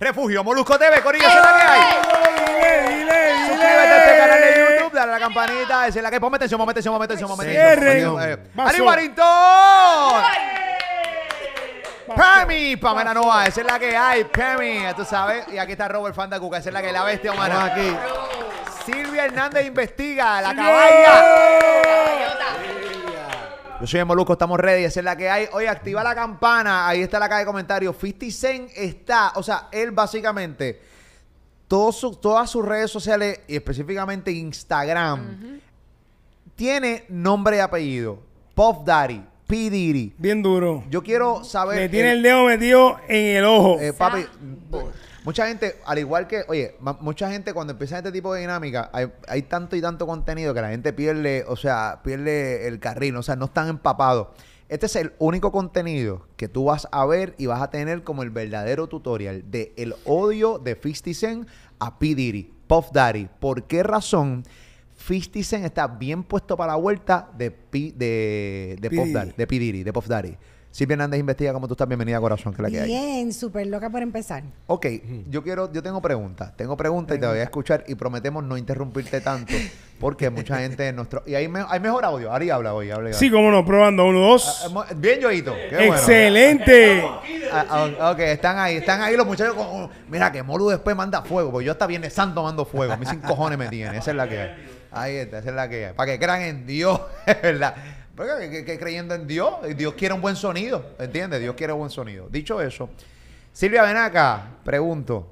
Refugio Molusco TV, Corillo, es ¡Dile, dile, dile! Suscríbete a este canal de YouTube, dale a la campanita, es la que ponme atención, ponme atención, ponme atención, ponme atención. ¡Ari Warrington! Pemi, Pamela Noa, esa es la que hay, Pemi, tú sabes. Y aquí está Robert Fandacuca, esa es la que la bestia humana. aquí. Silvia Hernández investiga, la caballa. Yo soy el estamos ready, es la que hay. Oye, activa la campana, ahí está la caja de comentarios. 50 está, o sea, él básicamente, todas sus redes sociales y específicamente Instagram, tiene nombre y apellido. Puff Daddy, P. Diddy. Bien duro. Yo quiero saber... Me tiene el, el dedo metido en el ojo. Eh, papi... Mucha gente, al igual que, oye, mucha gente cuando empieza este tipo de dinámica, hay, tanto y tanto contenido que la gente pierde, o sea, pierde el carril, o sea, no están empapados. Este es el único contenido que tú vas a ver y vas a tener como el verdadero tutorial de el odio de 50 a P. Diddy, Puff Daddy. ¿Por qué razón? 50 está bien puesto para la vuelta de, P, de, de, de P. de Puff Daddy bien, Hernández investiga cómo tú estás. Bienvenida, corazón, que la que Bien, súper loca por empezar. Ok, yo quiero, yo tengo preguntas. Tengo preguntas y te voy a escuchar y prometemos no interrumpirte tanto. Porque mucha gente en nuestro. Y hay, hay mejor audio. Ari habla hoy. Habla, Sí, cómo no, probando uno, dos. Ah, ah, bien, Yoito. ¡Excelente! Ah, ok, están ahí. Están ahí los muchachos. mira, que Molu después manda fuego. Porque yo hasta viene Santo mando fuego. A mí sin cojones me tiene, Esa es la que hay. Ahí está, esa es la que hay. Para que crean en Dios, es verdad. Que, creyendo en Dios, eh, Dios quiere un buen sonido, ¿entiendes? Dios quiere un buen sonido. Dicho eso, Silvia, ven acá, pregunto,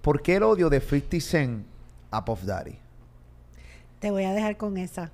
¿por qué el odio de 50 Cent a Puff Daddy? Te voy a dejar con esa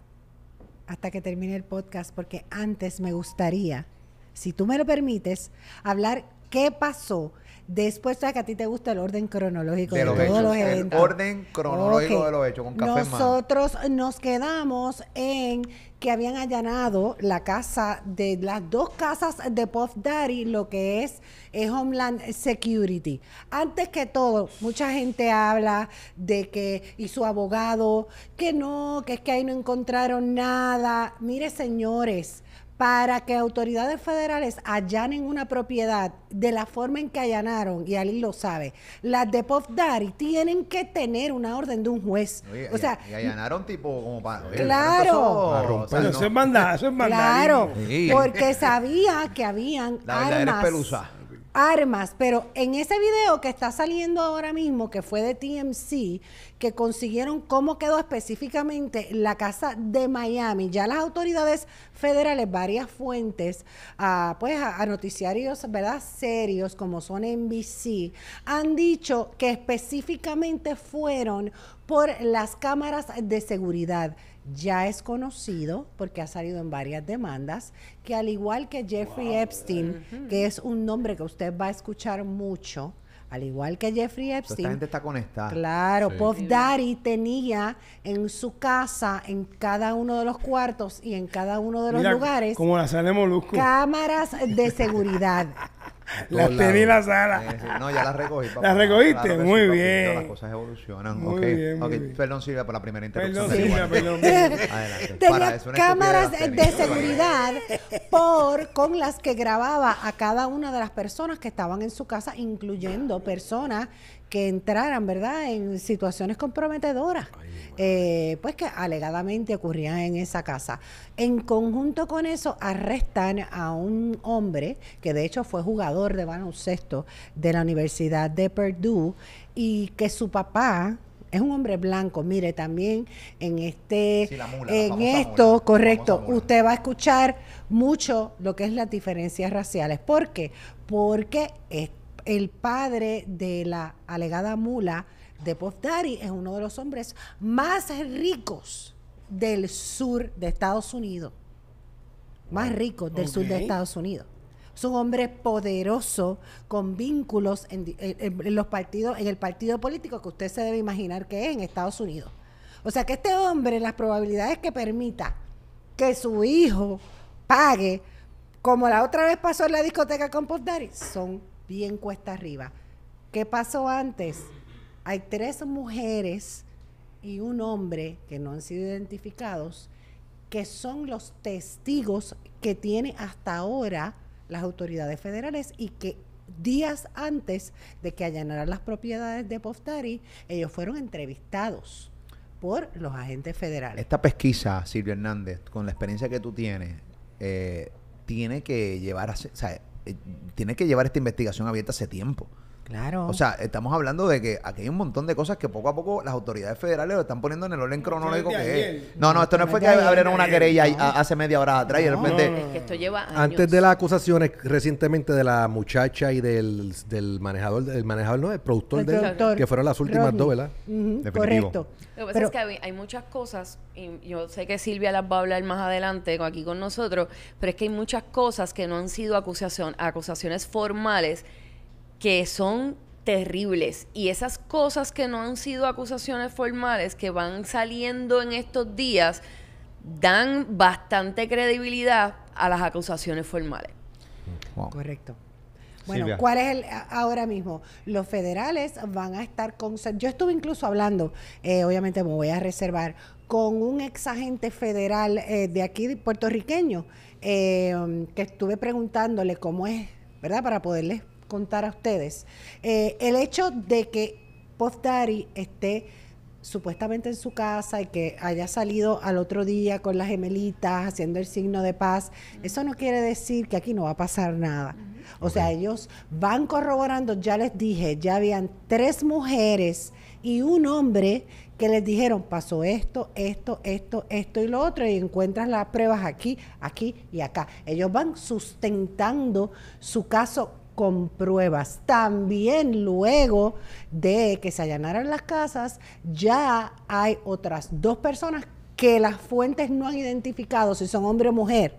hasta que termine el podcast, porque antes me gustaría, si tú me lo permites, hablar qué pasó Después, ¿sabes que a ti te gusta el orden cronológico de, los todos hechos. los eventos? El orden cronológico de los hechos, con café Nosotros nos quedamos en que habían allanado la casa de las dos casas de Puff Daddy, lo que es, es Homeland Security. Antes que todo, mucha gente habla de que, y su abogado, que no, que es que ahí no encontraron nada. Mire, señores, para que autoridades federales allanen una propiedad de la forma en que allanaron, y Ali lo sabe, las de Pop tienen que tener una orden de un juez. o sea, y allanaron tipo como para... ¿eh? Claro. Eso es mandado, eso es mandado. Claro, porque sabía que habían La pelusa armas, pero en ese video que está saliendo ahora mismo, que fue de TMC, que consiguieron cómo quedó específicamente la casa de Miami, ya las autoridades federales, varias fuentes, ah, pues a, a, noticiarios, ¿verdad? Serios como son NBC, han dicho que específicamente fueron por las cámaras de seguridad ya es conocido porque ha salido en varias demandas, que al igual que Jeffrey Epstein, que es un nombre que usted va a escuchar mucho, al igual que Jeffrey Epstein. Esta gente está conectada. Claro, Puff Daddy tenía en su casa, en cada uno de los cuartos y en cada uno de los lugares. Como la sala Cámaras de seguridad. las tenía en la sala. No, ya las recogí. ¿Las recogiste? muy bien. Las cosas evolucionan. Perdón, Silvia, por la primera intervención, Perdón, perdón. Tenía cámaras de seguridad por, con las que grababa a cada una de las personas que estaban en su casa, incluyendo personas que entraran, ¿verdad?, en situaciones comprometedoras. Eh, pues que alegadamente ocurría en esa casa. En conjunto con eso, arrestan a un hombre que de hecho fue jugador de baloncesto de la Universidad de Purdue y que su papá es un hombre blanco. Mire, también en este, en esto, correcto, usted va a escuchar mucho lo que es las diferencias raciales. ¿Por qué? Porque el padre de la alegada mula de es uno de los hombres más ricos del sur de Estados Unidos. Más ricos del sur de Estados Unidos. Es un hombre poderoso con vínculos en, los partidos, en el partido político que usted se debe imaginar que es en Estados Unidos. O sea que este hombre, las probabilidades que permita que su hijo pague, como la otra vez pasó en la discoteca con Puff son bien cuesta arriba. ¿Qué pasó antes? Hay tres mujeres y un hombre que no han sido identificados, que son los testigos que tiene hasta ahora las autoridades federales y que días antes de que allanaran las propiedades de Poftari, ellos fueron entrevistados por los agentes federales. Esta pesquisa, Silvio Hernández, con la experiencia que tú tienes, eh, tiene que llevar eh, tiene que llevar esta investigación abierta hace tiempo. Claro. O sea, estamos hablando de que aquí hay un montón de cosas que poco a poco las autoridades federales lo están poniendo en el orden cronológico que No, esto no, fue que abrieron una querella hace media hora atrás y Antes de las acusaciones recientemente de la muchacha y del, manejador, el manejador no, el productor, que fueron las últimas dos, ¿verdad? Correcto. Lo que pasa es que hay, hay muchas cosas, y yo sé que Silvia las va a hablar más adelante aquí con nosotros, pero es que hay muchas cosas que no han sido acusación, acusaciones formales que son terribles y esas cosas que no han sido acusaciones formales que van saliendo en estos días dan bastante credibilidad a las acusaciones formales. Correcto. Bueno, ¿cuál es el ahora mismo? Los federales van a estar con... Yo estuve incluso hablando, eh, obviamente me voy a reservar, con un ex agente federal eh, de aquí, puertorriqueño, eh, que estuve preguntándole cómo es, ¿verdad? Para poderle contar a ustedes. Eh, el hecho de que Postari esté supuestamente en su casa y que haya salido al otro día con las gemelitas haciendo el signo de paz, eso no quiere decir que aquí no va a pasar nada. O sea, ellos van corroborando, ya les dije, ya habían tres mujeres y un hombre que les dijeron, pasó esto, esto, esto, esto y lo otro, y encuentras las pruebas aquí, aquí y acá. Ellos van sustentando su caso con pruebas. También luego de que se allanaran las casas, ya hay otras dos personas que las fuentes no han identificado si son hombre o mujer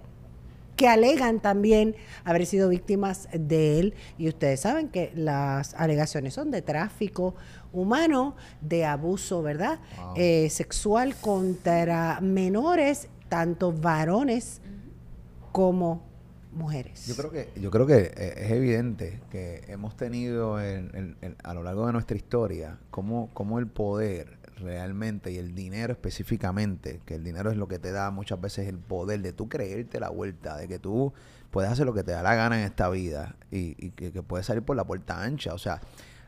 que alegan también haber sido víctimas de él. Y ustedes saben que las alegaciones son de tráfico humano, de abuso, ¿verdad? Eh, sexual contra menores, tanto varones como mujeres. Yo creo que, yo creo que eh, es evidente que hemos tenido a lo largo de nuestra historia cómo, cómo el poder realmente y el dinero específicamente, que el dinero es lo que te da muchas veces el poder de tú creerte la vuelta, de que tú puedes hacer lo que te da la gana en esta vida y, que, puedes salir por la puerta ancha. O sea,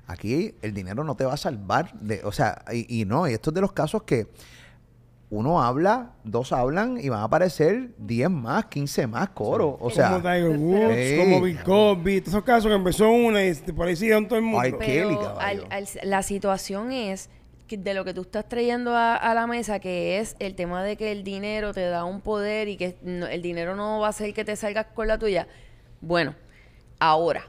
aquí el dinero no te va a salvar. De, o sea, y, y no, y esto es de los casos que uno habla, dos hablan y van a aparecer 10 más, 15 más coros. O sea, como Tiger Woods, como Bill Cosby, esos casos que empezó una y por ahí todo el mundo. la situación es de lo que tú estás trayendo a, la mesa, que es el tema de que el dinero te da un poder y que el dinero no va a ser que te salgas con la tuya. Bueno, ahora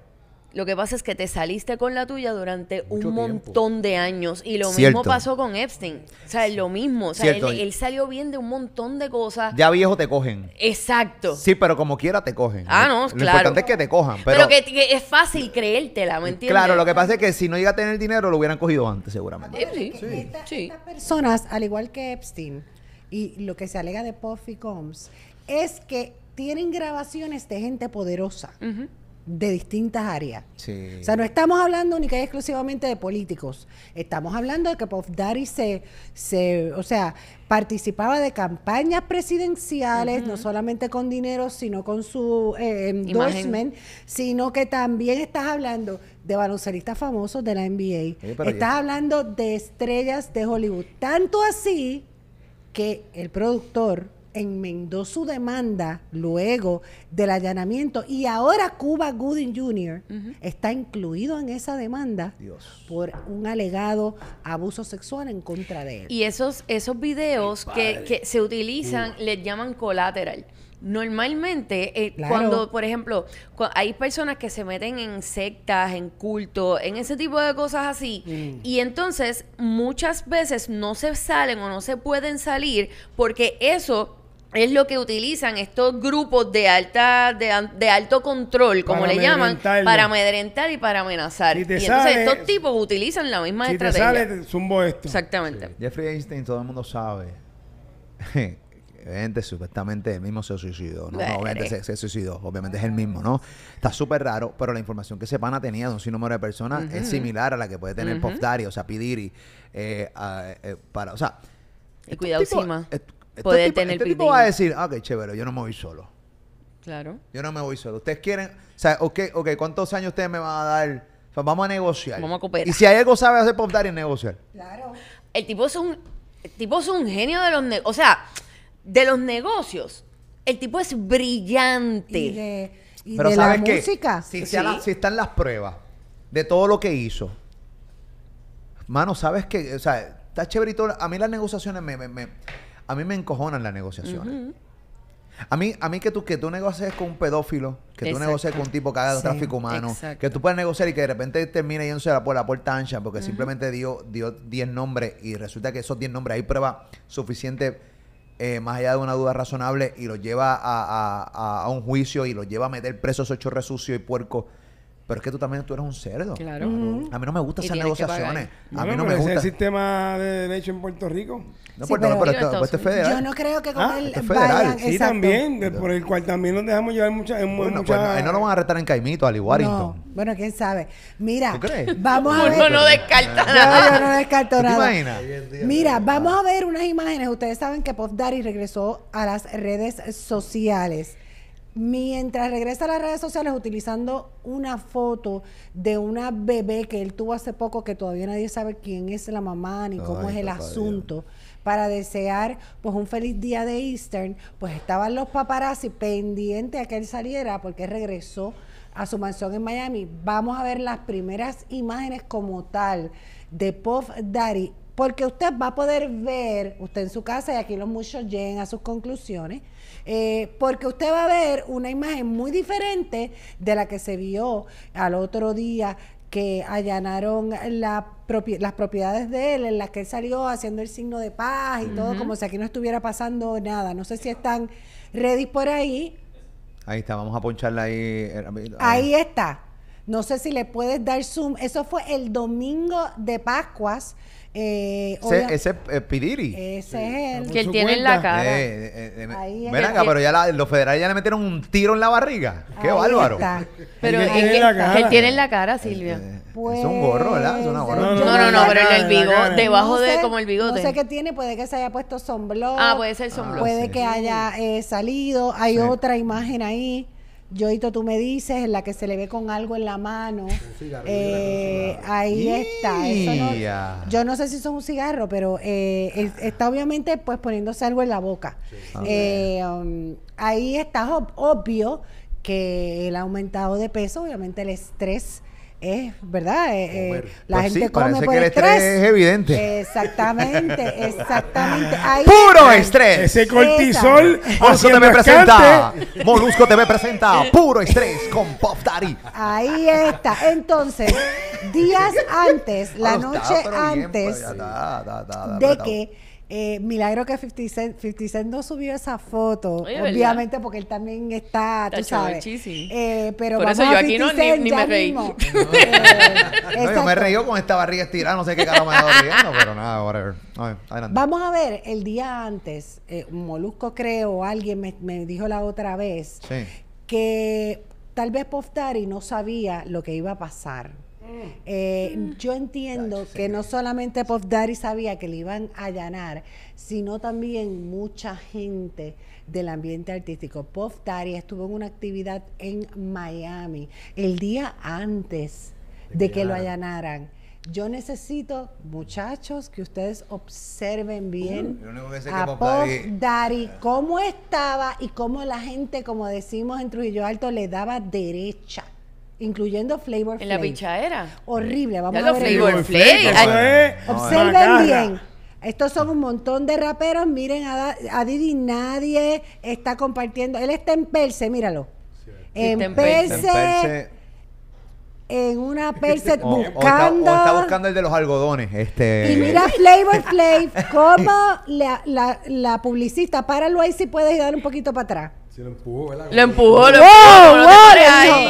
lo que pasa es que te saliste con la tuya durante un montón de años y lo mismo pasó con Epstein. O sea, es lo mismo. O sea, él, salió bien de un montón de cosas. Ya viejo te cogen. Exacto. Sí, pero como quiera te cogen. Ah, no, claro. Lo importante es que te cojan. Pero, que, es fácil creértela, ¿me entiendes? Claro, lo que pasa es que si no iba a tener dinero lo hubieran cogido antes seguramente. Eh, sí, sí. sí. Estas personas, al igual que Epstein y lo que se alega de Puffy Combs, es que tienen grabaciones de gente poderosa de distintas áreas. O sea, no estamos hablando que y exclusivamente de políticos. Estamos hablando de que Pop Daddy se, se, o sea, participaba de campañas presidenciales, no solamente con dinero, sino con su eh, endorsement, sino que también estás hablando de baloncelistas famosos de la NBA. estás hablando de estrellas de Hollywood. Tanto así que el productor enmendó su demanda luego del allanamiento y ahora Cuba Gooding Jr. está incluido en esa demanda por un alegado abuso sexual en contra de él. Y esos, esos videos que, se utilizan les llaman colateral. Normalmente, eh, cuando, por ejemplo, hay personas que se meten en sectas, en culto, en ese tipo de cosas así, mm. y entonces muchas veces no se salen o no se pueden salir porque eso es lo que utilizan estos grupos de alta de, alto control, como le llaman, para amedrentar y para amenazar. y entonces estos tipos utilizan la misma si estrategia. Te sale, zumbo esto. Exactamente. Jeffrey Einstein, todo el mundo sabe. gente supuestamente el mismo se suicidó, ¿no? no obviamente se, suicidó, obviamente es el mismo, ¿no? Está súper raro, pero la información que Sepana tenía de un sinnúmero de personas es similar a la que puede tener uh -huh. o sea, Pidiri, eh, eh, para, o sea... Y cuidado, encima este poder este tipo va a decir, ah, ok, chévere, yo no me voy solo. Claro. Yo no me voy solo. Ustedes quieren, o sea, ok, ¿cuántos años ustedes me van a dar? vamos a negociar. Vamos a cooperar. Y si hay algo sabe hacer pop y negociar. Claro. El tipo es un, tipo es un genio de los negocios, o sea, de los negocios. El tipo es brillante. Y de, y Pero de la música. Si, sí. si están las pruebas de todo lo que hizo, mano, ¿sabes qué? O sea, está chéverito. A mí las negociaciones me a mí me encojonan las negociaciones. A mí, a mí que tú, que tú negocies con un pedófilo, que tú negocies con un tipo que haga tráfico humano, que tú puedas negociar y que de repente termine yéndose por la puerta ancha porque simplemente dio 10 nombres y resulta que esos 10 nombres hay prueba suficiente eh, más allá de una duda razonable y los lleva a, un juicio y los lleva a meter presos ocho resucios y puercos. Pero es que tú también tú eres un cerdo. Claro. A mí no me gustan esas negociaciones. A mí no, me gusta. el sistema de derecho en Puerto Rico? No, pero, no, pero, pues este es federal. Yo no creo que con ah, él este vayan, Sí, también, por el cual también nos dejamos llevar muchas... Bueno, pues, mucha... pues, ahí no lo van a retar en Caimito, al Warrington. Bueno, quién sabe. Mira, vamos a ver... Uno no descarta nada. Yo no descarto nada. Imaginas? Mira, vamos ah. a ver unas imágenes. Ustedes saben que Pop Daddy regresó a las redes sociales mientras regresa a las redes sociales utilizando una foto de una bebé que él tuvo hace poco que todavía nadie sabe quién es la mamá ni cómo es el asunto para desear pues un feliz día de Eastern, pues estaban los paparazzi pendientes a que él saliera porque regresó a su mansión en Miami. Vamos a ver las primeras imágenes como tal de Puff Daddy, porque usted va a poder ver, usted en su casa, y aquí los muchos lleguen a sus conclusiones, eh, porque usted va a ver una imagen muy diferente de la que se vio al otro día que allanaron la las propiedades de él, en las que él salió haciendo el signo de paz y todo, como si aquí no estuviera pasando nada. No sé si están ready por ahí. Ahí está, vamos a poncharla ahí. Eh, ahí está. No sé si le puedes dar zoom. Eso fue el domingo de Pascuas. Eh, ese, es Pidiri. Ese eh, es el. Que él tiene en la cara. Eh, eh, pero ya los federales ya le metieron un tiro en la barriga. Qué bárbaro. Pero él tiene, en la cara. tiene en la cara, Silvia. es un gorro, ¿verdad? Es una pues, gorro. No, no, no, pero en el bigote, debajo de como el bigote. No sé qué tiene, puede que se haya puesto sombrero. Ah, puede ser sombrero. puede que haya salido. Hay otra imagen ahí. Yoito, tú me dices, en la que se le ve con algo en la mano. Eh, ahí está. yo no sé si son un cigarro, pero eh, está obviamente pues poniéndose algo en la boca. Eh, um, ahí está obvio que el aumentado de peso, obviamente el estrés es verdad eh, eh, la pues gente sí, come por el estrés. es evidente exactamente exactamente puro estrés ese cortisol Molusco me presenta Molusco TV presenta puro estrés con Pop Daddy ahí está entonces días antes la ah, noche pues, antes de que eh, milagro que 50 Cent, no subió esa foto, obviamente porque él también está, tú sabes. Eh, pero vamos yo a 50 aquí no Cent, ni, me reí. No, yo me he con esta barriga estirada, no sé qué cara me he riendo, pero nada, whatever. vamos a ver, el día antes, eh, Molusco creo, alguien me, me, dijo la otra vez que tal vez Poftari no sabía lo que iba a pasar. Eh, yo entiendo que no solamente Pop Daddy sabía que le iban a allanar, sino también mucha gente del ambiente artístico. Pop Daddy estuvo en una actividad en Miami el día antes de que lo allanaran. Yo necesito, muchachos, que ustedes observen bien a Pop cómo estaba y cómo la gente, como decimos en Trujillo Alto, le daba derecha incluyendo Flavor Flav. En la era Horrible, vamos a ver. Flavor Flav. Observen bien. Estos son un montón de raperos. Miren, a, a, Didi nadie está compartiendo. Él está en Perse, míralo. en, Perse, en una Perse buscando. está, buscando el de los algodones. Este. Y mira Flavor Flav, cómo la, la, la publicista. Páralo ahí si puedes dar un poquito para atrás lo empujó, ¿verdad? Lo empujó, lo empujó.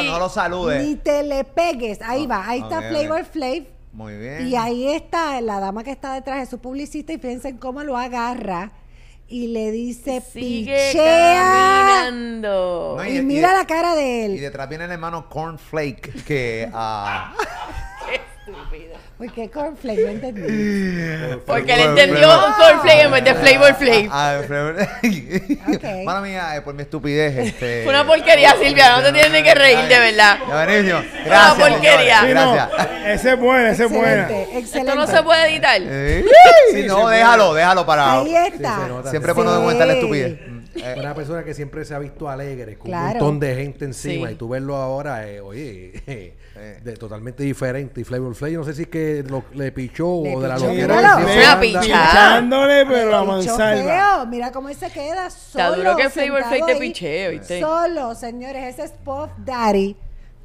no, lo saludes. Ni te le pegues. Ahí ah, va. Ahí está Flavor Flav. Muy bien. Y ahí está la dama que está detrás de su publicista y fíjense cómo lo agarra y le dice Sigue y, mira la cara de él. Y detrás viene el hermano Cornflake que ah, ¿Por qué cornflake? No entendí. Porque, le entendió ah, cornflake en vez de ah, flavor flake. Ah, ah flavor. Mala mía, es eh, por mi estupidez. Este. Fue una porquería, Silvia. No te tienes ni que reír, de verdad. Ya, yo. Gracias. Una porquería. Gracias. Ese es bueno, ese es bueno. Excelente. Esto no se puede editar. Sí, no, déjalo, déjalo para. Ahí está. Siempre ponemos en cuenta la estupidez. Eh, una persona que siempre se ha visto alegre, con un montón de gente encima, y tú verlo ahora, eh, oye, eh. totalmente diferente. Y Flavor Flay no sé si es que le pichó o de la loquera. Pichándole, pero la mansalva. Mira cómo se queda solo. Está duro que Flavor Flay te pichee, ¿viste? Solo, señores, ese es Puff Daddy.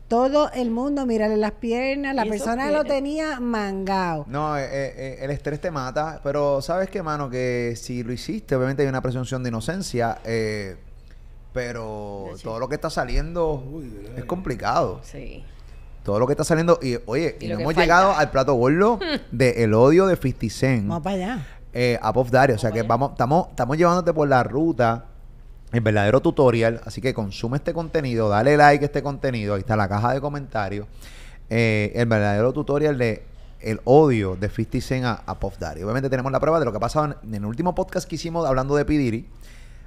Todo el mundo, mírale las piernas, la persona lo tenía mangado. No, eh, eh, el estrés te mata, pero sabes qué, mano, que si lo hiciste, obviamente hay una presunción de inocencia, eh, pero todo lo que está saliendo es complicado. Sí. Todo lo que está saliendo, y oye, y no hemos llegado al plato gordo de el odio de Fisticen Vamos para allá. a Pop o sea que vamos, estamos, estamos llevándote por la ruta el verdadero tutorial. Así que consume este contenido, dale like a este contenido. Ahí está la caja de comentarios. Eh, el verdadero tutorial de el odio de 50 Cent a, a Obviamente tenemos la prueba de lo que ha pasado en, el último podcast que hicimos hablando de Pidiri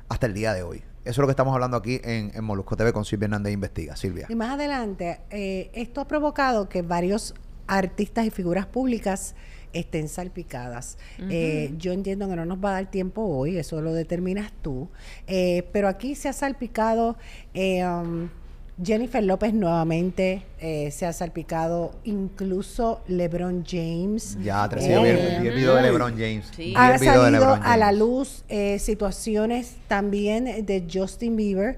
hasta el día de hoy. Eso es lo que estamos hablando aquí en, Molusco TV con Silvia Hernández Investiga. Silvia. Y más adelante, eh, esto ha provocado que varios artistas y figuras públicas estén salpicadas. Eh, yo entiendo que no nos va a dar tiempo hoy, eso lo determinas tú, eh, pero aquí se ha salpicado... Eh, um, Jennifer López nuevamente se ha salpicado, incluso LeBron James. Ya, ha bien, de LeBron James. Ha salido a la luz situaciones también de Justin Bieber,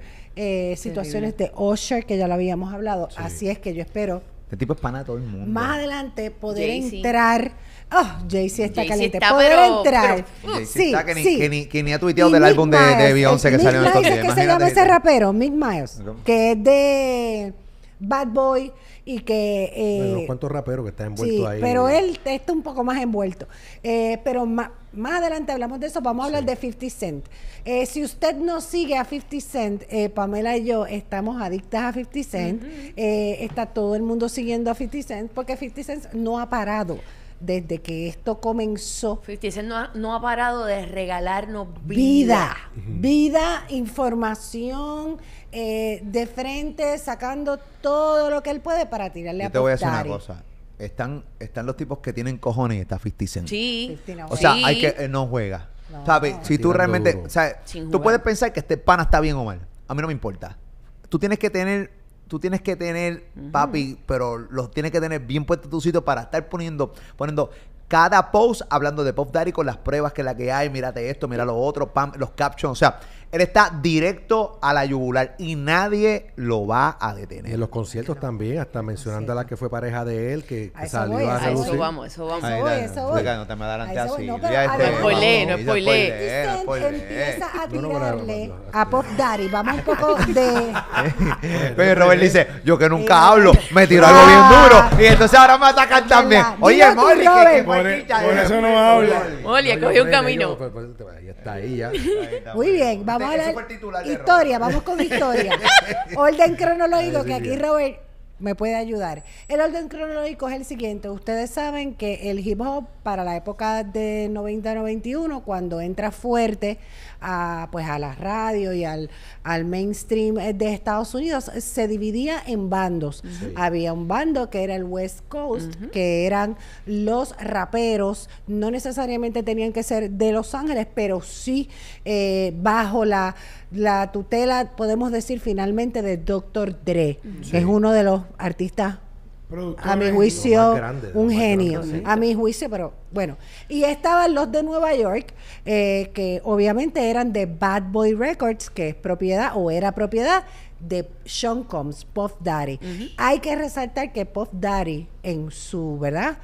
situaciones de Usher, que ya lo habíamos hablado. Así es que yo espero este tipo es pana de todo el mundo. Más adelante poder entrar. Oh, Jay-Z está Jay-Z caliente. poder entrar. Pero, Jay-Z sí, está que, ni, que, ni, ni ha tuiteado del álbum de, de Beyoncé que salió en estos días. ¿Qué se llama ese rapero? Mick Miles. Que es de Bad Boy y que... Eh, bueno, ¿cuántos raperos que están envueltos sí, pero él está un poco más envuelto. Eh, pero más, adelante hablamos de eso, vamos a hablar de 50 Cent. Eh, si usted no sigue a 50 Cent, eh, Pamela y yo estamos adictas a 50 Cent, está todo el mundo siguiendo a 50 Cent porque 50 Cent no ha parado desde que esto comenzó. Fisticen no ha, no ha parado de regalarnos vida. Vida, información, eh, de frente, sacando todo lo que él puede para tirarle Yo a te voy a decir una cosa. Están, están los tipos que tienen cojones y Sí. o sea, hay que eh, no juega. Si tú realmente, o sea, tú puedes pensar que este pana está bien o mal. A mí no me importa. Tú tienes que tener tú tienes que tener, papi, pero los tienes que tener bien puestos tu sitio para estar poniendo, poniendo cada post hablando de Pop Daddy con las pruebas que la que hay, mírate esto, mira lo otro, pam, los captions, o sea, él está directo a la yugular y nadie lo va a detener. en los conciertos también, hasta mencionando a la que fue pareja de él, que salió a, a Eso vamos, eso vamos. Ahí, voy, eso voy. no te me adelantes así. Este no spoilé, no spoilé. No empieza a tirarle a Pop Daddy. Vamos un poco de... Pero pues Robert dice, yo que nunca hablo, me tiro algo bien ah. duro. Y entonces ahora me atacan también. Oye, Molly, que por e- eso no habla. Molly, cogió un camino. Pues, pues, está, ahí ya. Muy bien, vamos historia, vamos con historia. orden cronológico, que aquí Robert me puede ayudar. El orden cronológico es el siguiente. Ustedes saben que el hip hop para la época de 90-91, cuando entra fuerte pues, a la radio y al, al mainstream eh, de Estados Unidos, se dividía en bandos. Había un bando que era el West Coast, que eran los raperos, no necesariamente tenían que ser de Los Ángeles, pero sí eh, bajo la, la tutela, podemos decir finalmente, de Dr. Dre, que es uno de los artistas a mi juicio, un genio. A mi juicio, pero bueno. Y estaban los de Nueva York, eh, que obviamente eran de Bad Boy Records, que es propiedad o era propiedad de Sean Combs, Puff Daddy. Hay que resaltar que Puff Daddy, en su, ¿verdad?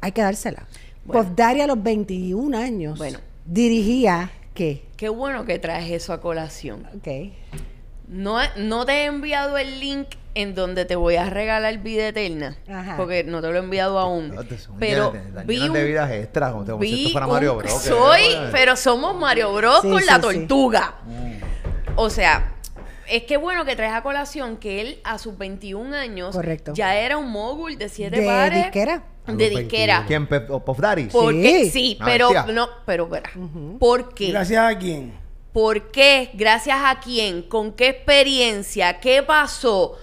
Hay que dársela. Puff Daddy a los 21 años bueno. dirigía qué. Qué bueno que traes eso a colación. Ok. No, no te he enviado el link en donde te voy a regalar vida eterna, Ajá. porque no te lo he enviado aún. Pero vi un, vidas para Mario Bros. Soy, ¿eh? pero somos Mario Bros con la tortuga. Mm. O sea, es que bueno que traes a colación que él a sus 21 años Correcto. ya era un mogul de siete de Disquera. De disquera. ¿Quién? Sí. ¿Por Porque, sí, pero no, pero ¿Por qué? Gracias a quién. ¿Por qué? ¿Gracias a quién? ¿Con qué experiencia? ¿Qué pasó?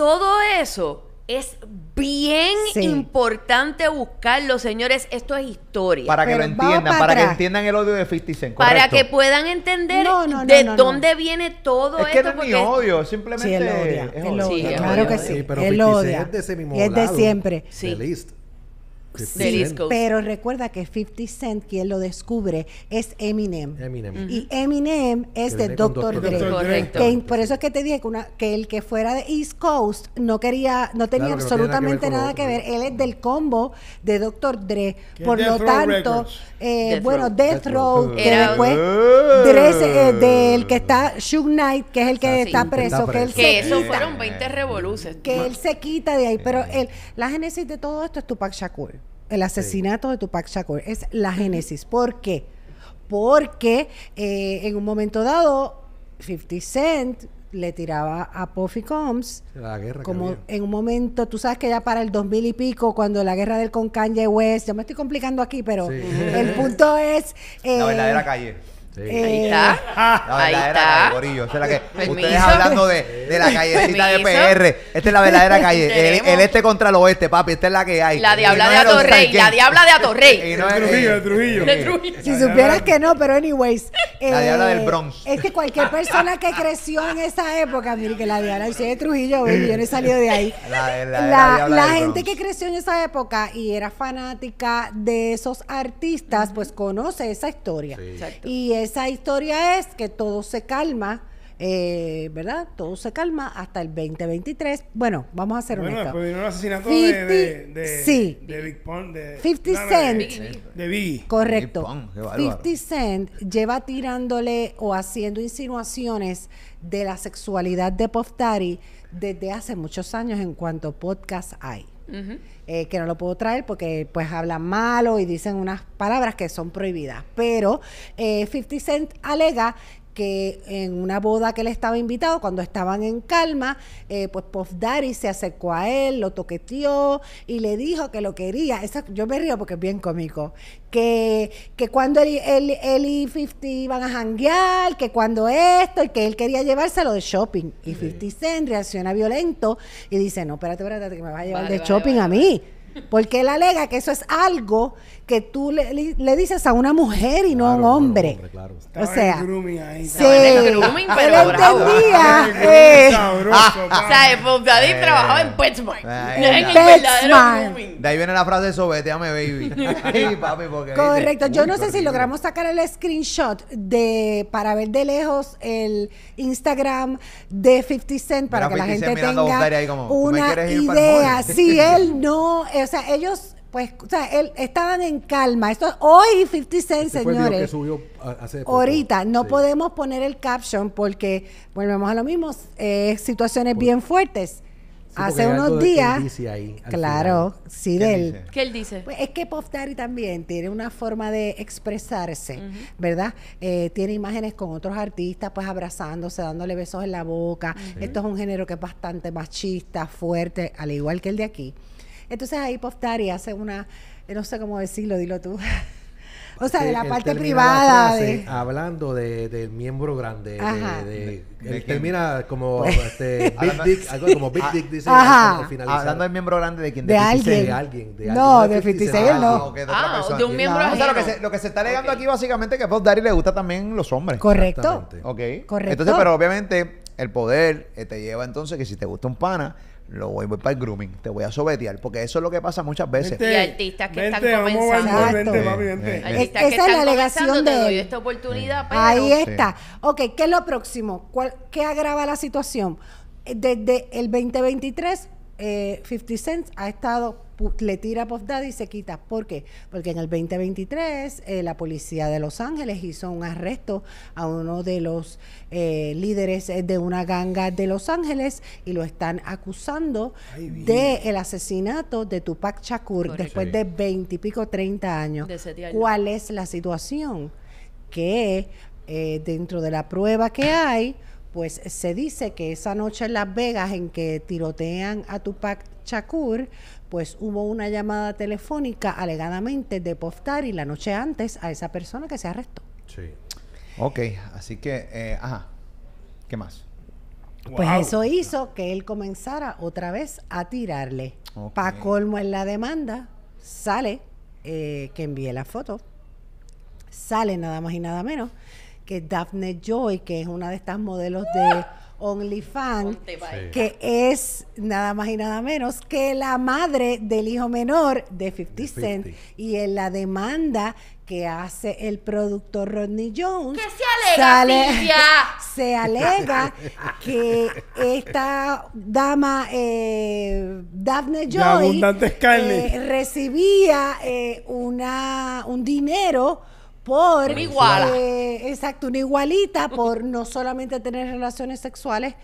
Todo eso es bien importante buscarlo, señores. Esto es historia. Para que lo entiendan, para, que entiendan el odio de 50 Correcto. Para que puedan entender de dónde viene todo es esto. Que porque... no es odio, simplemente sí, él odia. es odio. claro que sí. Pero él es de ese mismo es de siempre pero recuerda que 50 Cent, quien lo descubre, es Eminem. Y Eminem es de Dr. Dre. por eso es que te dije que, el que fuera de East Coast no quería, no tenía absolutamente nada que ver. Él es del combo de Dr. Dre. Por lo tanto, bueno, Road. Eh, Death Row, que después Dre eh, del que está Shug Knight, que es el que está, preso, Que, él se eso quita. fueron 20 revoluciones. Que él se quita de ahí. Pero él, eh. la génesis de todo esto es Tupac Shakur el asesinato de Tupac Shakur, es la génesis. ¿Por qué? Porque eh, en un momento dado, 50 Cent le tiraba a Puffy Combs. como en un momento, tú sabes que ya para el 2000 y pico, cuando la guerra del con Kanye West, yo me estoy complicando aquí, pero el punto es... la verdadera eh, calle. Ahí está. Ahí está. Ustedes hablando de, de la callecita de PR. Esta es la verdadera calle. El, este contra el oeste, papi. Esta es la que hay. La diabla de Atorrey. La diabla de Atorrey. Trujillo, Trujillo. Si supieras que no, pero anyways. la diabla del eh, Bronx. Es que cualquier persona que creció en esa época, mire que la diabla, es de Trujillo, yo no he salido de ahí. La, la, la, gente que creció en esa época y era fanática de esos artistas, pues conoce esa historia. Y es esa historia es que todo se calma. Eh, ¿Verdad? Todo se calma hasta el 2023. Bueno, vamos a hacer un honestos. Bueno, vino el asesinato de, de, de, sí. de Big Pond. De, 50 Cent. De Biggie. Correcto. Big 50 Cent lleva tirándole o haciendo insinuaciones de la sexualidad de Poftari desde hace muchos años en cuanto podcast hay. Eh, que no lo puedo traer porque pues hablan malo y dicen unas palabras que son prohibidas. Pero 50 eh, Cent alega que en una boda que él estaba invitado, cuando estaban en calma, eh, pues Puff se acercó a él, lo toqueteó y le dijo que lo quería. Eso, yo me río porque es bien cómico. Que, que cuando él, él, él, y 50 iban a janguear, que cuando esto, y que él quería llevárselo de shopping. Y Fifty 50 Cent reacciona violento y dice, no, espérate, espérate, que me vas a llevar de shopping a mí. Porque él alega que eso es algo que tú le, le, dices a una mujer y no a un hombre. O sea, ahí, sí, el grooming, pero él eh. ah, o sea, Daddy eh, trabajaba en PetSmart. Eh, en el verdadero grooming. De ahí viene la frase sobeteame, baby. Ay, papi, porque Correcto. Yo no sé si logramos sacar el screenshot de para ver de lejos el Instagram de 50 Cent para que la gente tenga una idea. Si él no o sea, ellos pues, o sea, él, estaban en calma. Esto hoy 50 Cent, este señores. Ahorita no podemos poner el caption porque volvemos a lo mismo, eh, situaciones bien fuertes. hace unos días, claro, Sidel. sí él. Dice? Pues es que Puff también tiene una forma de expresarse, ¿verdad? Eh, tiene imágenes con otros artistas, pues abrazándose, dándole besos en la boca. Esto es un género que es bastante machista, fuerte, al igual que el de aquí. Entonces ahí Dari hace una, eh, no sé cómo decirlo, dilo tú. O sea, de la parte privada. Hablando de, miembro grande. De, termina como este, Big Dick, algo como Big Dick ah, dice. Ajá. Hablando del miembro grande de quien de, alguien. De no, de 56, no. Ah, ah, de, un miembro grande. O sea, lo que se, está alegando aquí básicamente es que a Bob Dari le gusta también los hombres. Correcto. Ok. Correcto. Entonces, pero obviamente el poder eh, te lleva entonces que si te gusta un pana lo voy, voy para el grooming, te voy a sobetear, porque eso es lo que pasa muchas veces. y artistas que están comenzando. esa es la alegación de eh, Ahí está. Ok, ¿qué es lo próximo? ¿Cuál, ¿Qué agrava la situación? Eh, desde el 2023 eh, 50 Cent ha estado, le tira a y se quita. ¿Por qué? Porque en el 2023 eh, la policía de Los Ángeles hizo un arresto a uno de los eh, líderes eh, de una ganga de Los Ángeles y lo están acusando del de el asesinato de Tupac Shakur después de 20 y pico, 30 años. ¿Cuál es la situación? Que dentro de la prueba que hay pues se dice que esa noche en Las Vegas en que tirotean a Tupac Shakur, pues hubo una llamada telefónica alegadamente de y la noche antes a esa persona que se arrestó. Sí. Ok, así que, eh, ajá, ¿qué más? Pues eso hizo que él comenzara otra vez a tirarle. para colmo en la demanda, sale eh, que envíe la foto, sale nada más y nada menos que Daphne Joy, que es una de estas modelos de OnlyFans, que es nada más y nada menos que la madre del hijo menor de 50 Cent y en la demanda que hace el productor Rodney Jones. se alega, que esta dama, eh, Daphne Joy, eh, recibía eh, una, un dinero por una iguala. Eh, exacto, una igualita por no solamente tener relaciones sexuales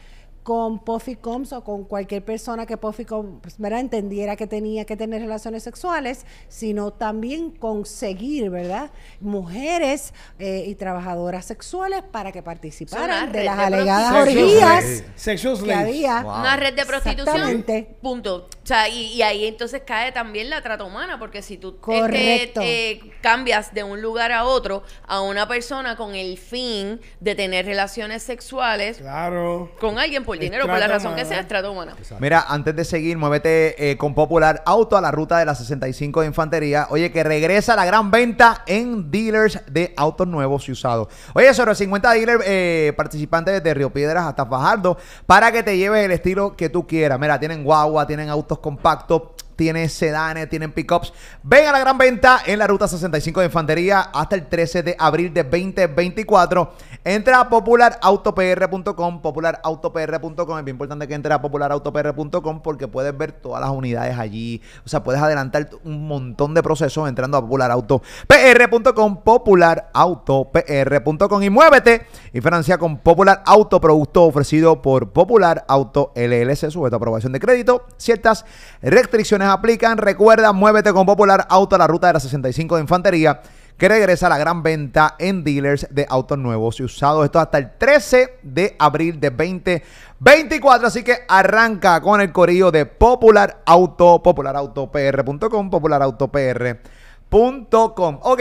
con Puffy Combs o con cualquier persona que Puffy Combs pues, ¿verdad? entendiera que tenía que tener relaciones sexuales, sino también conseguir, ¿verdad? Mujeres eh, y trabajadoras sexuales para que participaran de las alegadas orgías que había. Una red de prostitución. Punto. O sea, y, ahí entonces cae también la trata humana, porque si tú Correcto. Eh, cambias de un lugar a otro a una persona con el fin de tener relaciones sexuales claro. con alguien, pues por dinero, por la razón que sea, estrato Mira, antes de seguir, muévete eh, con Popular Auto a la ruta de la 65 de Infantería. Oye, que regresa la gran venta en dealers de autos nuevos y usados. Oye, los 50 dealers eh, participantes desde Río Piedras hasta Fajardo para que te lleves el estilo que tú quieras. Mira, tienen guagua, tienen autos compactos, tiene sedanes, tienen pickups. Ven a la gran venta en la ruta 65 de Infantería hasta el 13 de abril de 2024. Entra a popularautopr.com, popularautopr.com. Es bien importante que entres a popularautopr.com porque puedes ver todas las unidades allí. O sea, puedes adelantar un montón de procesos entrando a popularautopr.com, popularautopr.com y muévete. Y Francia con Popular Auto, producto ofrecido por Popular Auto LLC, sujeto a aprobación de crédito, ciertas restricciones aplican. Recuerda, muévete con Popular Auto la ruta de la 65 de Infantería, que regresa a la gran venta en dealers de autos nuevos y usados. Esto hasta el 13 de abril de 2024. Así que arranca con el corillo de Popular Auto, popularautopr.com, popularautopr.com. Ok,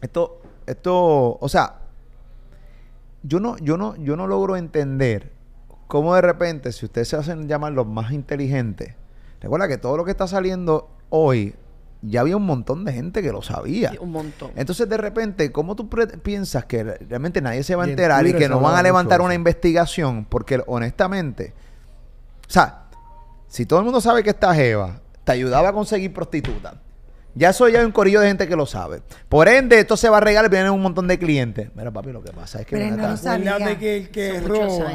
esto, esto, o sea, yo no, yo no, yo no logro entender cómo de repente, si ustedes se hacen llamar los más inteligentes, Recuerda que todo lo que está saliendo hoy, ya había un montón de gente que lo sabía. un montón. Entonces, de repente, ¿cómo tú piensas que realmente nadie se va a enterar y, que no van a levantar una investigación? Porque, honestamente, o sea, si todo el mundo sabe que esta Jeva te ayudaba a conseguir prostituta, ya eso ya un corillo de gente que lo sabe. Por ende, esto se va a regalar y vienen un montón de clientes. pero papi, lo que pasa es que... no que el que roba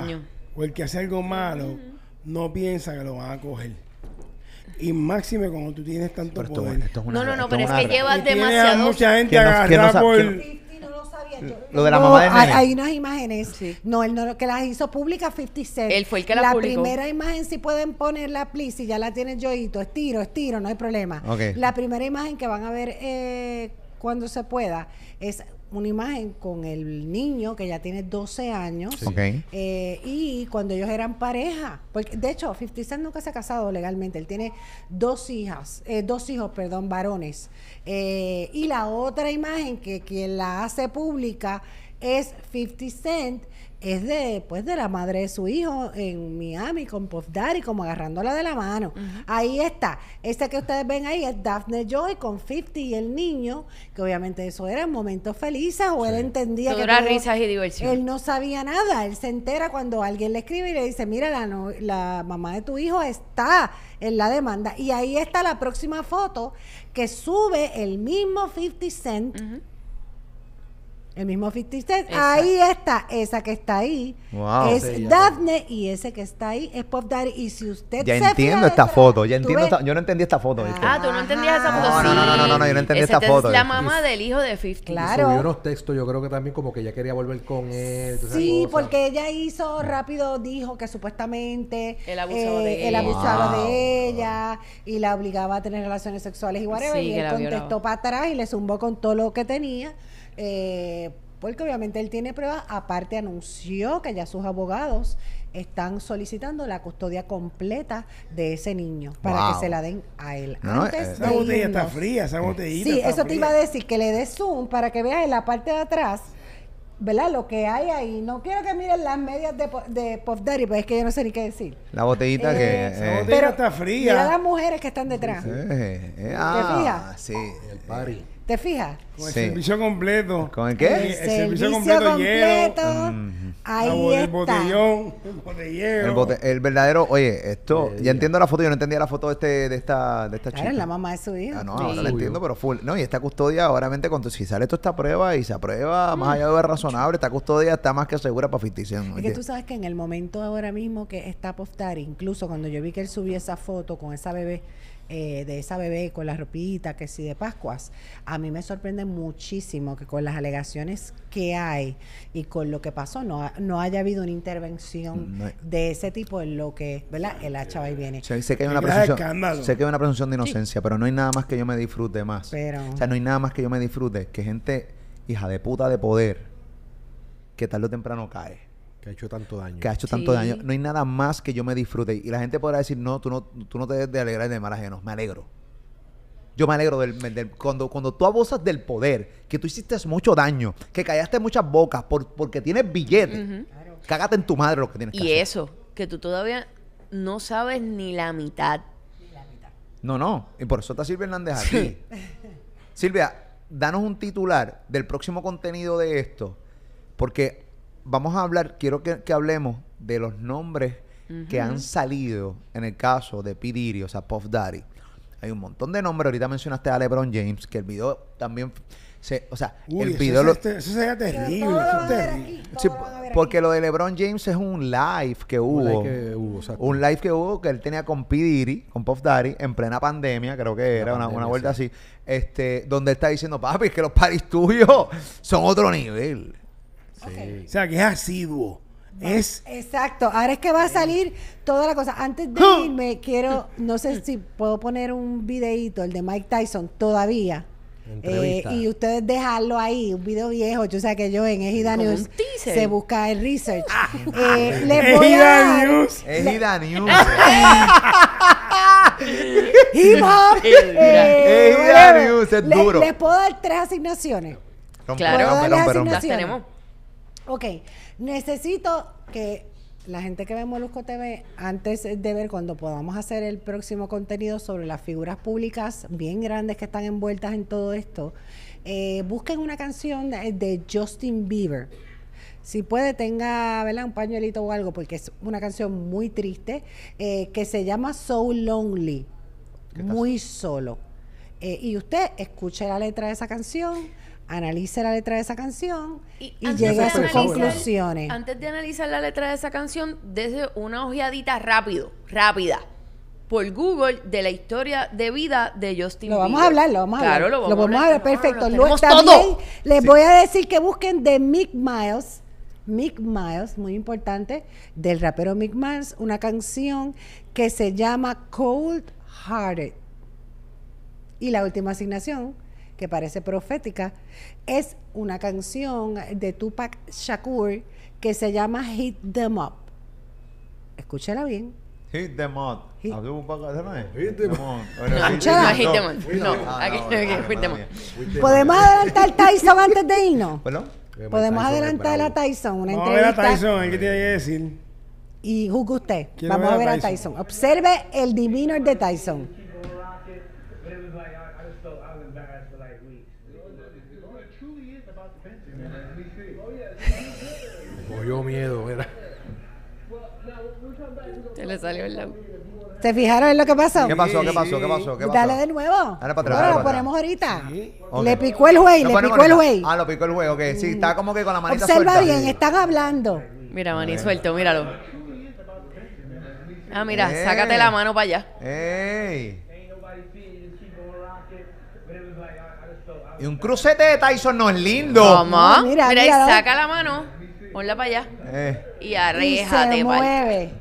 o el que hace algo malo no piensa que lo van a coger. Y máxime cuando tú tienes tanto poder. no, no, no, pero es, que llevas demasiado. mucha gente que no, lo de la mamá de hay, hay, unas imágenes. No, él no que las hizo pública 56. Él fue el que la, publicó. La primera imagen, si pueden ponerla, please, si ya la tienes Yoito. Estiro, estiro, no hay problema. La primera imagen que van a ver eh, cuando se pueda es una imagen con el niño que ya tiene 12 años eh, y cuando ellos eran pareja porque de hecho 50 Cent nunca se ha casado legalmente él tiene dos hijas eh, dos hijos perdón varones eh, y la otra imagen que quien la hace pública es 50 Cent es de pues de la madre de su hijo en Miami con Puff Daddy como agarrándola de la mano. Ahí está. este que ustedes ven ahí es Daphne Joy con 50 y el niño, que obviamente eso era momentos felices o él entendía que era risas y diversión. Él no sabía nada, él se entera cuando alguien le escribe y le dice, "Mira, la mamá de tu hijo está en la demanda." Y ahí está la próxima foto que sube el mismo 50 Cent. El mismo 56. Ahí está, esa que está ahí. es Daphne y ese que está ahí es Pop Daddy. Y si usted Ya entiendo esta foto, ya entiendo yo no entendí esta foto. Ah, tú no entendías esa foto. No, no, no, no, no, yo no entendí esta foto. Es la mamá del hijo de 50. Claro. Subió unos textos, yo creo que también como que ella quería volver con él. Sí, porque ella hizo rápido, dijo que supuestamente el abusaba de eh, ella. y la obligaba a tener relaciones sexuales y whatever. y él contestó para atrás y le zumbó con todo lo que tenía eh, porque obviamente él tiene pruebas, aparte anunció que ya sus abogados están solicitando la custodia completa de ese niño para que se la den a él. Antes eh, esa botella está fría, esa botellita. Sí, eso te iba a decir, que le des zoom para que veas en la parte de atrás. ¿Verdad? Lo que hay ahí. No quiero que miren las medias de, de Puff Daddy, pues es que yo no sé ni qué decir. La botellita que. Eh, eh, botella está fría. Mira las mujeres que están detrás. Sí, ah, Sí, el party. ¿Te fijas? Con el servicio completo. ¿Con el qué? El, servicio, completo, completo el Botellón, el botellón, el El, verdadero, oye, esto, ya entiendo la foto, yo no entendía la foto este, de esta, de esta claro, chica. la mamá de su hijo. Ah, no, ahora la entiendo, pero full. No, y esta custodia, obviamente, cuando si sale esto esta prueba y se aprueba, mm. más allá de lo razonable, esta custodia está más que segura para fictición. Es que tú sabes que en el momento ahora mismo que está postar, incluso cuando yo vi que él subió esa foto con esa bebé, eh, de esa bebé con la ropita, que si de Pascuas, a mí me sorprende muchísimo que con las alegaciones que hay y con lo que pasó no, no haya habido una intervención de ese tipo en lo que, ¿verdad? El hacha va y eh, viene. Sé, que hay una presunción, de inocencia, pero no hay nada más que yo me disfrute más. o sea, no hay nada más que yo me disfrute que gente hija de puta de poder que tarde o temprano cae. Que ha hecho tanto daño. Que ha hecho tanto daño. No hay nada más que yo me disfrute. Y la gente podrá decir, no, tú no, tú no te debes de alegrar de mal ajeno. Me alegro. Yo me alegro del, cuando, cuando tú abusas del poder, que tú hiciste mucho daño, que callaste muchas bocas porque tienes billetes. Cágate en tu madre lo que tienes que Y eso, que tú todavía no sabes ni la mitad. Ni la mitad. No, no. Y por eso está Silvia Hernández aquí. Silvia, danos un titular del próximo contenido de esto. Porque vamos a hablar, quiero que, hablemos de los nombres que han salido en el caso de P. Diddy, o sea, Puff Daddy. Hay un montón de nombres. Ahorita mencionaste a LeBron James, que el video también. Se, o sea, el video. Eso, sería terrible. terrible. porque lo de LeBron James es un live que hubo. Un live que hubo, que él tenía con P. Diddy, con Puff Daddy, en plena pandemia, creo que era, una, vuelta así. Este, donde está diciendo, papi, que los paris tuyos son otro nivel. O sea, que es asiduo. Es... Exacto, ahora es que va a salir toda la cosa. Antes de ¡Ah! irme, quiero, no sé si puedo poner un videíto, el de Mike Tyson, todavía. Eh, y ustedes dejarlo ahí, un video viejo. Yo sé que yo en Ejida se busca el research. Ah, eh, es duro. Les, puedo dar tres asignaciones. Claro, pero, tenemos. Ok, necesito que la gente que ve Molusco TV, antes de ver cuando podamos hacer el próximo contenido sobre las figuras públicas bien grandes que están envueltas en todo esto, eh, busquen una canción de, Justin Bieber. Si puede, tenga un pañuelito o algo, porque es una canción muy triste eh, que se llama So Lonely, muy solo. Eh, y usted escuche la letra de esa canción analice la letra de esa canción y, llegue a sus conclusiones. Antes de analizar la letra de esa canción, desde una ojeadita rápido, rápida, por Google de la historia de vida de Justin Lo vamos a hablar, lo vamos a claro, Lo, vamos lo vamos a hablar, perfecto. también les voy a decir que busquen de Mick Miles. Mick Miles, muy importante, del rapero Mick Miles, una canción que se llama Cold Hearted. Y la última asignación, que parece profética, es una canción de Tupac Shakur que se llama Hit Them Up. Escúchela bien. Hit them up. Hit, un poco Hit them up. No, hit them up. No, ah, aquí no, hit them up. ¿Podemos adelantar Tyson antes de irnos? ¿Perdón? Podemos adelantar a Tyson una entrevista. a ver a Tyson, ¿qué tiene que decir? Y juzgue usted. Vamos a ver a Tyson. Observe el divino de Tyson. miedo, era. Se le salió el lado. ¿Te fijaron en lo que pasó? ¿Qué pasó? ¿Qué pasó? ¿Qué pasó? Dale de nuevo. Ahora para atrás. lo ponemos ahorita. Le picó el juez, le picó el juez. Ah, lo picó el juez, Sí, mm. está como que con la manita Observa bien, están hablando. Mira, maní, suelto, míralo. Ah, mira, eh. sácate la mano para allá. Ey. Y un crucete de Tyson no es lindo. Mamá, ah, mira, mira, saca la mano. Ponla para allá. Eh. Y arréjate, y se mueve.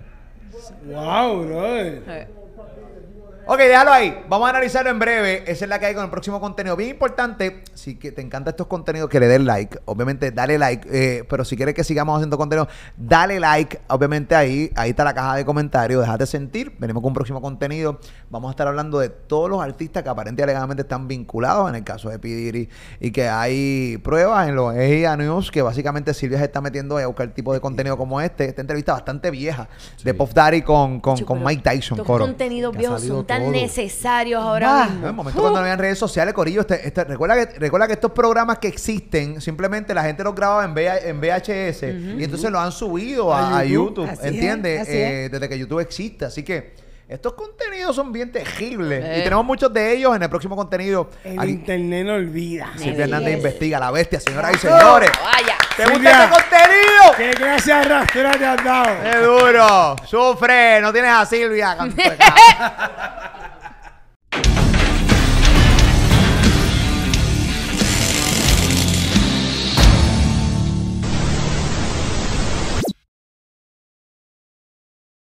Wow, brother. Eh. Ok, déjalo ahí. Vamos a analizarlo en breve. Esa es la que hay con el próximo contenido. Bien importante, si que te encantan estos contenidos, que le den like. Obviamente, dale like. Eh, pero si quieres que sigamos haciendo contenido, dale like. Obviamente, ahí, ahí está la caja de comentarios. Déjate sentir. Venimos con un próximo contenido. Vamos a estar hablando de todos los artistas que aparentemente alegadamente están vinculados en el caso de Pidiri. Y que hay pruebas en los EIA News que básicamente Silvia se está metiendo a buscar tipo de contenido como este. Esta entrevista bastante vieja de Puff Daddy con, con, Mike Tyson. Coro, contenido necesarios ahora mismo. En el momento cuando no habían redes sociales, Corillo, este, este, recuerda, que, recuerda que estos programas que existen, simplemente la gente los grababa en, VHS y entonces los han subido a, YouTube, ¿entiendes? Eh, desde que YouTube existe. Así que estos contenidos son bien tejibles. Y eh. tenemos muchos de ellos en el próximo contenido. El internet no olvida. Silvia Hernández investiga la bestia, señoras y señores. Vaya. ¡Te este gusta este contenido! ¡Qué gracia rastro te has dado! ¡Qué duro! ¡Sufre! No tienes a Silvia.